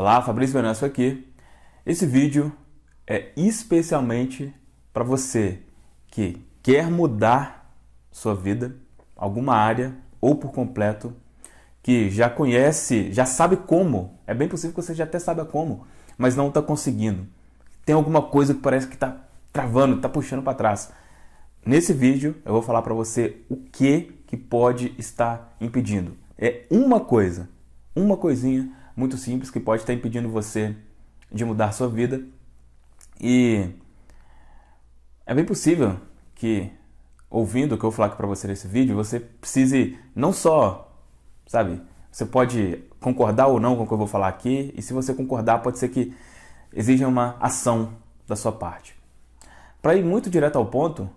Olá, Fabrício Venâncio aqui. Esse vídeo é especialmente para você que quer mudar sua vida, alguma área ou por completo, que já conhece, já sabe como, é bem possível que você já até saiba como, mas não está conseguindo. Tem alguma coisa que parece que está travando, está puxando para trás. Nesse vídeo eu vou falar para você o que que pode estar impedindo. É uma coisa, uma coisinha muito simples que pode estar impedindo você de mudar sua vida. E é bem possível que, ouvindo o que eu falar aqui para você nesse vídeo, você precise não só, sabe, você pode concordar ou não com o que eu vou falar aqui, e se você concordar, pode ser que exija uma ação da sua parte. Para ir muito direto ao ponto,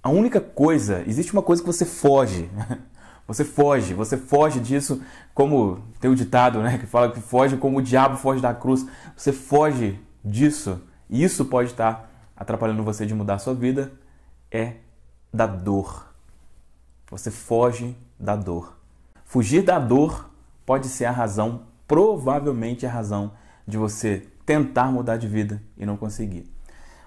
a única coisa, existe uma coisa que você foge Você foge, você foge disso, como tem o ditado, né, que fala que foge como o diabo foge da cruz. Você foge disso. E isso pode estar atrapalhando você de mudar a sua vida é da dor. Você foge da dor. Fugir da dor pode ser a razão, provavelmente a razão de você tentar mudar de vida e não conseguir.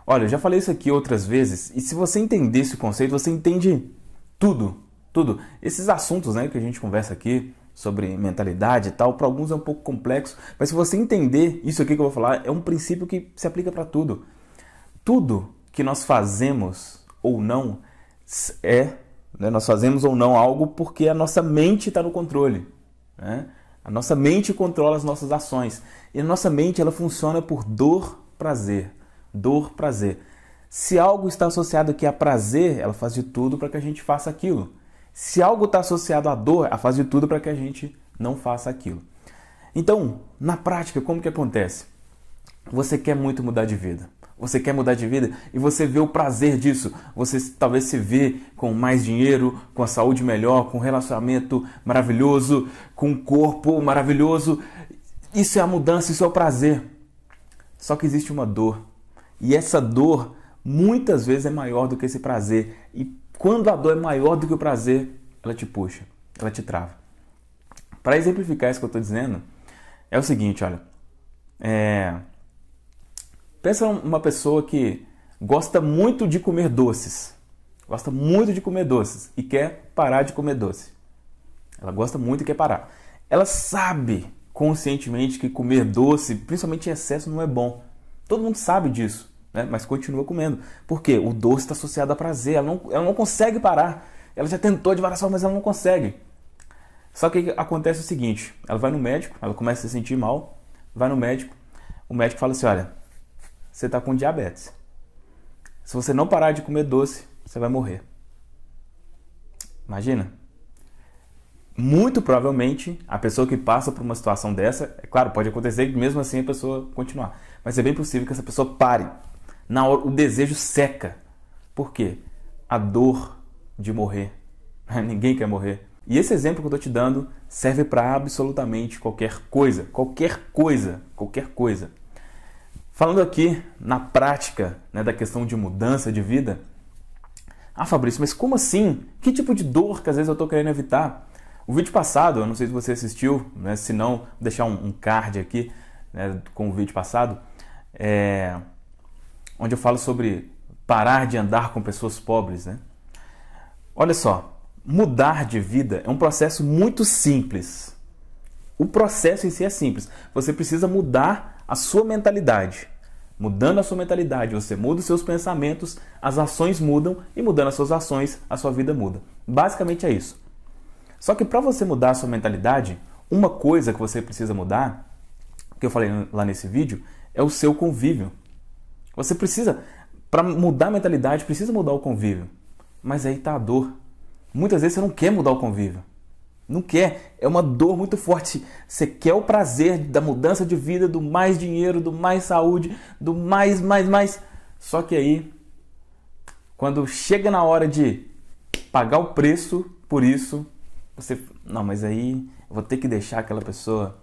Olha, eu já falei isso aqui outras vezes, e se você entender esse conceito, você entende tudo tudo. Esses assuntos né, que a gente conversa aqui sobre mentalidade e tal, para alguns é um pouco complexo, mas se você entender isso aqui que eu vou falar, é um princípio que se aplica para tudo. Tudo que nós fazemos ou não é, né, nós fazemos ou não algo porque a nossa mente está no controle. Né? A nossa mente controla as nossas ações. E a nossa mente ela funciona por dor, prazer. Dor, prazer. Se algo está associado aqui a é prazer, ela faz de tudo para que a gente faça aquilo. Se algo está associado à dor, a faz de tudo para que a gente não faça aquilo. Então, na prática, como que acontece? Você quer muito mudar de vida. Você quer mudar de vida e você vê o prazer disso. Você talvez se vê com mais dinheiro, com a saúde melhor, com um relacionamento maravilhoso, com um corpo maravilhoso. Isso é a mudança, isso é o prazer. Só que existe uma dor. E essa dor muitas vezes é maior do que esse prazer. Quando a dor é maior do que o prazer, ela te puxa, ela te trava. Para exemplificar isso que eu estou dizendo, é o seguinte, olha. É... Pensa uma pessoa que gosta muito de comer doces. Gosta muito de comer doces e quer parar de comer doce. Ela gosta muito e quer parar. Ela sabe conscientemente que comer doce, principalmente em excesso, não é bom. Todo mundo sabe disso né? mas continua comendo. Por quê? O doce está associado a prazer, ela não, ela não consegue parar. Ela já tentou de várias formas, mas ela não consegue. Só que acontece o seguinte: ela vai no médico, ela começa a se sentir mal, vai no médico, o médico fala assim: olha, você está com diabetes. Se você não parar de comer doce, você vai morrer. Imagina. Muito provavelmente, a pessoa que passa por uma situação dessa, é claro, pode acontecer que mesmo assim a pessoa continuar, mas é bem possível que essa pessoa pare na hora, o desejo seca. Por quê? A dor de morrer. Ninguém quer morrer. E esse exemplo que eu estou te dando serve para absolutamente qualquer coisa, qualquer coisa, qualquer coisa. Falando aqui na prática né, da questão de mudança de vida, ah, Fabrício, mas como assim? Que tipo de dor que às vezes eu estou querendo evitar? O vídeo passado, eu não sei se você assistiu, né, se não, vou deixar um, card aqui né, com o vídeo passado. É, onde eu falo sobre parar de andar com pessoas pobres, né? Olha só, mudar de vida é um processo muito simples. O processo em si é simples. Você precisa mudar a sua mentalidade. Mudando a sua mentalidade, você muda os seus pensamentos, as ações mudam e mudando as suas ações, a sua vida muda. Basicamente é isso. Só que para você mudar a sua mentalidade, uma coisa que você precisa mudar, que eu falei lá nesse vídeo, é o seu convívio. Você precisa, para mudar a mentalidade, precisa mudar o convívio. Mas aí tá a dor. Muitas vezes você não quer mudar o convívio. Não quer. É uma dor muito forte. Você quer o prazer da mudança de vida, do mais dinheiro, do mais saúde, do mais, mais, mais. Só que aí, quando chega na hora de pagar o preço por isso, você. Não, mas aí eu vou ter que deixar aquela pessoa,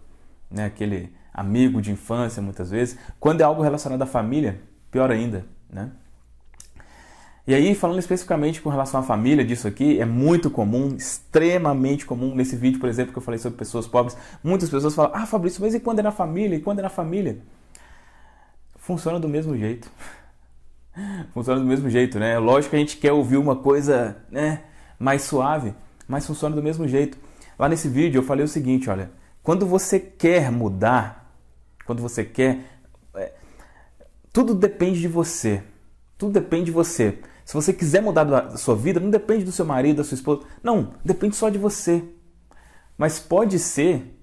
né, aquele amigo de infância, muitas vezes. Quando é algo relacionado à família, pior ainda, né? E aí, falando especificamente com relação à família disso aqui, é muito comum, extremamente comum, nesse vídeo, por exemplo, que eu falei sobre pessoas pobres, muitas pessoas falam, ah, Fabrício, mas e quando é na família? E quando é na família? Funciona do mesmo jeito. Funciona do mesmo jeito, né? É lógico que a gente quer ouvir uma coisa né, mais suave, mas funciona do mesmo jeito. Lá nesse vídeo eu falei o seguinte, olha, quando você quer mudar, quando você quer tudo depende de você. Tudo depende de você. Se você quiser mudar a sua vida, não depende do seu marido, da sua esposa. Não, depende só de você. Mas pode ser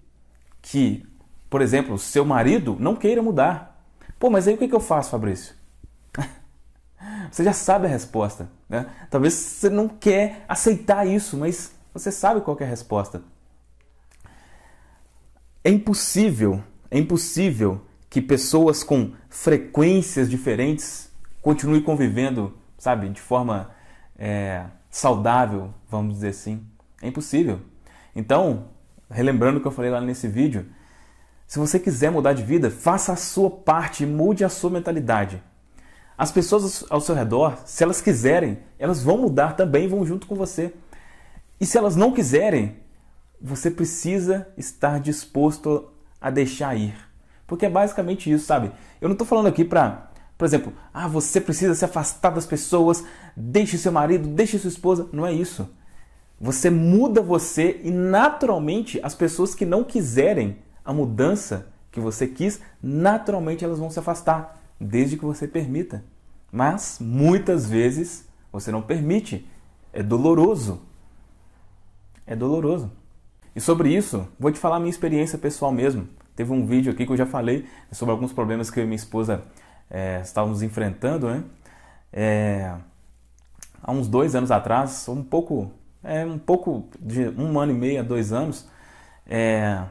que, por exemplo, seu marido não queira mudar. Pô, mas aí o que eu faço, Fabrício? você já sabe a resposta. Né? Talvez você não quer aceitar isso, mas você sabe qual é a resposta. É impossível, é impossível que pessoas com frequências diferentes continuem convivendo, sabe, de forma é, saudável, vamos dizer assim. É impossível. Então, relembrando o que eu falei lá nesse vídeo, se você quiser mudar de vida, faça a sua parte, mude a sua mentalidade. As pessoas ao seu redor, se elas quiserem, elas vão mudar também, vão junto com você. E se elas não quiserem, você precisa estar disposto a deixar ir. Porque é basicamente isso, sabe? Eu não tô falando aqui pra, por exemplo, ah, você precisa se afastar das pessoas, deixe seu marido, deixe sua esposa. Não é isso. Você muda você e naturalmente as pessoas que não quiserem a mudança que você quis, naturalmente elas vão se afastar, desde que você permita. Mas muitas vezes você não permite. É doloroso. É doloroso. E sobre isso, vou te falar a minha experiência pessoal mesmo. Teve um vídeo aqui que eu já falei sobre alguns problemas que eu e minha esposa é, estávamos enfrentando, né? É, há uns dois anos atrás, um pouco, é, um pouco de um ano e meio a dois anos, é,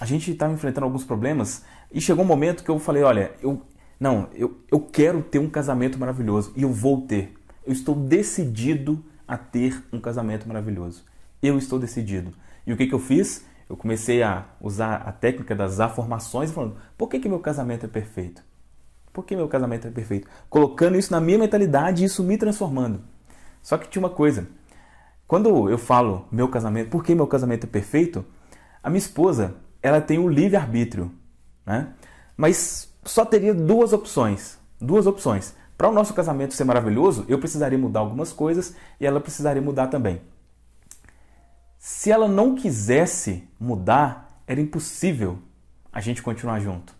a gente estava enfrentando alguns problemas e chegou um momento que eu falei, olha, eu não, eu, eu quero ter um casamento maravilhoso e eu vou ter. Eu estou decidido a ter um casamento maravilhoso. Eu estou decidido. E o que, que eu fiz? eu comecei a usar a técnica das afirmações, falando: por que, que meu casamento é perfeito? Por que meu casamento é perfeito? Colocando isso na minha mentalidade e isso me transformando. Só que tinha uma coisa: quando eu falo meu casamento, por que meu casamento é perfeito? A minha esposa, ela tem o um livre-arbítrio, né? Mas só teria duas opções. Duas opções. Para o nosso casamento ser maravilhoso, eu precisaria mudar algumas coisas e ela precisaria mudar também se ela não quisesse mudar, era impossível a gente continuar junto.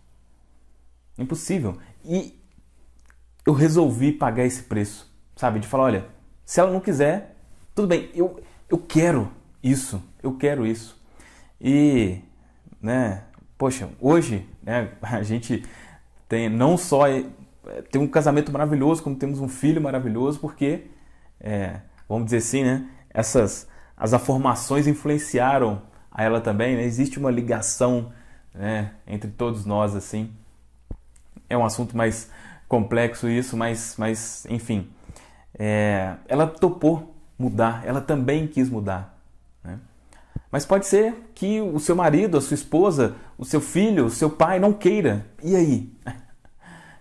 Impossível. E eu resolvi pagar esse preço, sabe? De falar, olha, se ela não quiser, tudo bem, eu, eu quero isso, eu quero isso. E, né, poxa, hoje, né, a gente tem não só é, tem um casamento maravilhoso, como temos um filho maravilhoso, porque, é, vamos dizer assim, né, essas as afirmações influenciaram a ela também, né? existe uma ligação né, entre todos nós assim. É um assunto mais complexo isso, mas, mas enfim, é, ela topou mudar, ela também quis mudar. Né? Mas pode ser que o seu marido, a sua esposa, o seu filho, o seu pai não queira. E aí?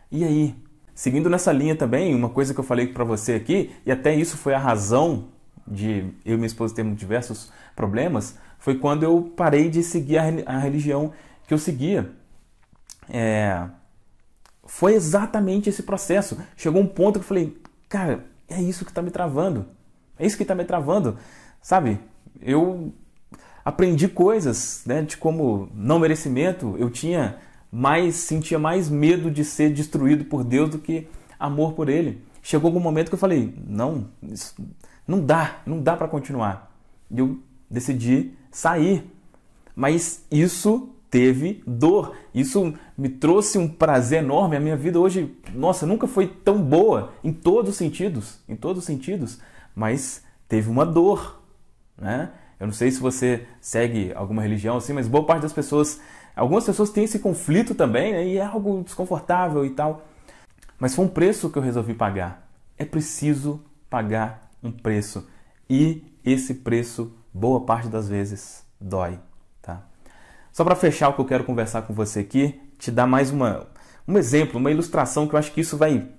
E aí? Seguindo nessa linha também, uma coisa que eu falei para você aqui, e até isso foi a razão de eu e minha esposa termos diversos problemas, foi quando eu parei de seguir a, religião que eu seguia. É... Foi exatamente esse processo. Chegou um ponto que eu falei, cara, é isso que está me travando. É isso que está me travando. Sabe? Eu aprendi coisas, né, de como não merecimento, eu tinha mais sentia mais medo de ser destruído por Deus do que amor por ele. Chegou algum momento que eu falei: "Não, isso, não dá, não dá para continuar. E eu decidi sair. Mas isso teve dor. Isso me trouxe um prazer enorme. A minha vida hoje, nossa, nunca foi tão boa em todos os sentidos, em todos os sentidos, mas teve uma dor, né? Eu não sei se você segue alguma religião assim, mas boa parte das pessoas, algumas pessoas têm esse conflito também, né? E é algo desconfortável e tal. Mas foi um preço que eu resolvi pagar. É preciso pagar um preço e esse preço boa parte das vezes dói, tá? Só para fechar o que eu quero conversar com você aqui, te dar mais uma um exemplo, uma ilustração que eu acho que isso vai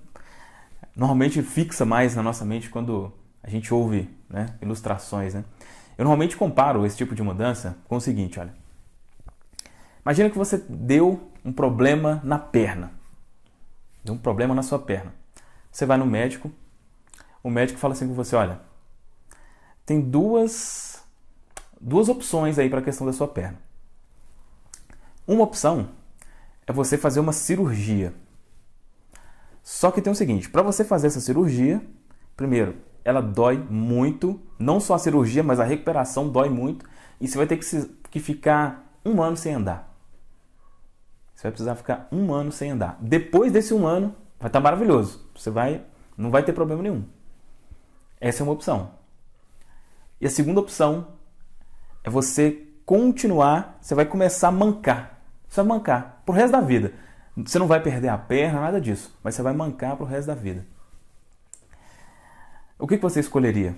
normalmente fixa mais na nossa mente quando a gente ouve, né, ilustrações, né? Eu normalmente comparo esse tipo de mudança com o seguinte, olha. Imagina que você deu um problema na perna. Deu um problema na sua perna. Você vai no médico, o médico fala assim com você, olha, tem duas duas opções aí para a questão da sua perna. Uma opção é você fazer uma cirurgia. Só que tem o seguinte, para você fazer essa cirurgia, primeiro, ela dói muito, não só a cirurgia, mas a recuperação dói muito, e você vai ter que, se, que ficar um ano sem andar. Você vai precisar ficar um ano sem andar. Depois desse um ano, vai estar tá maravilhoso. Você vai, não vai ter problema nenhum. Essa é uma opção. E a segunda opção é você continuar, você vai começar a mancar. Você vai mancar pro resto da vida. Você não vai perder a perna, nada disso, mas você vai mancar pro resto da vida. O que, que você escolheria?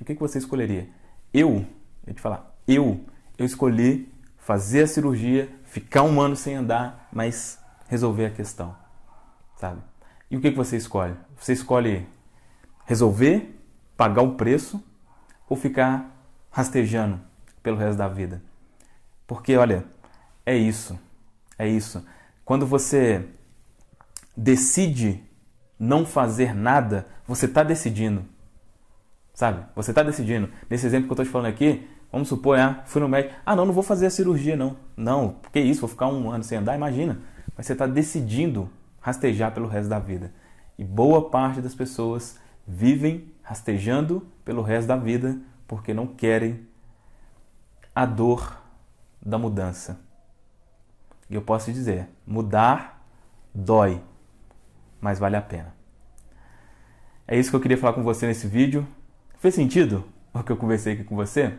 O que, que você escolheria? Eu, eu te falar, eu, eu escolhi fazer a cirurgia, ficar um ano sem andar, mas resolver a questão, sabe? E o que, que você escolhe? Você escolhe resolver pagar o preço ou ficar rastejando pelo resto da vida. Porque, olha, é isso. É isso. Quando você decide não fazer nada, você está decidindo. Sabe? Você está decidindo. Nesse exemplo que eu estou te falando aqui, vamos supor, ah, fui no médico. Ah, não, não vou fazer a cirurgia, não. Não, que isso, vou ficar um ano sem andar, imagina. Mas você está decidindo rastejar pelo resto da vida. E boa parte das pessoas vivem rastejando pelo resto da vida porque não querem a dor da mudança. E eu posso dizer, mudar dói, mas vale a pena. É isso que eu queria falar com você nesse vídeo. Fez sentido o que eu conversei aqui com você?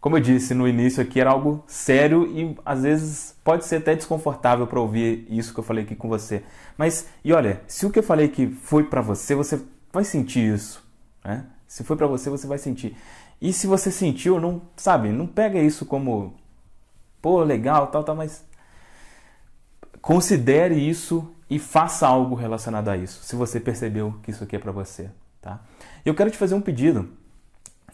Como eu disse no início aqui, era algo sério e às vezes pode ser até desconfortável para ouvir isso que eu falei aqui com você. Mas, e olha, se o que eu falei aqui foi para você, você vai sentir isso. Né? Se foi para você, você vai sentir. E se você sentiu, não sabe, não pega isso como pô, legal, tal, tal, mas considere isso e faça algo relacionado a isso, se você percebeu que isso aqui é para você, tá? Eu quero te fazer um pedido.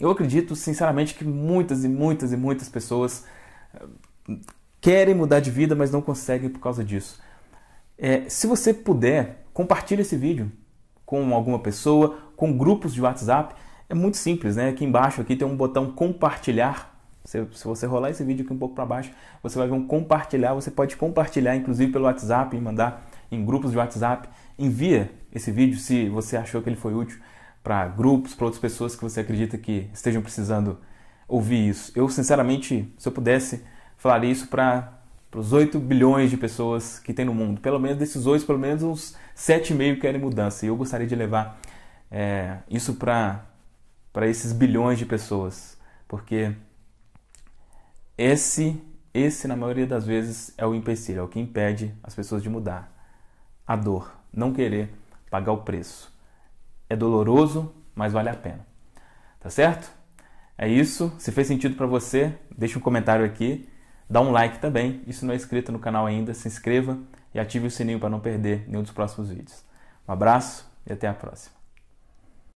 Eu acredito sinceramente que muitas e muitas e muitas pessoas eh, querem mudar de vida, mas não conseguem por causa disso. É, se você puder, compartilhe esse vídeo com alguma pessoa, com grupos de WhatsApp. É muito simples, né? Aqui embaixo aqui tem um botão compartilhar. Se, se você rolar esse vídeo aqui um pouco para baixo, você vai ver um compartilhar. Você pode compartilhar, inclusive pelo WhatsApp, e mandar em grupos de WhatsApp. Envia esse vídeo se você achou que ele foi útil para grupos, para outras pessoas que você acredita que estejam precisando ouvir isso. Eu, sinceramente, se eu pudesse, falaria isso para os 8 bilhões de pessoas que tem no mundo. Pelo menos desses 8, pelo menos uns 7,5 querem mudança. E eu gostaria de levar é, isso para esses bilhões de pessoas. Porque esse, esse, na maioria das vezes, é o empecilho, é o que impede as pessoas de mudar. A dor, não querer pagar o preço. É doloroso, mas vale a pena. Tá certo? É isso. Se fez sentido para você, deixa um comentário aqui. Dá um like também. E se não é inscrito no canal ainda, se inscreva e ative o sininho para não perder nenhum dos próximos vídeos. Um abraço e até a próxima.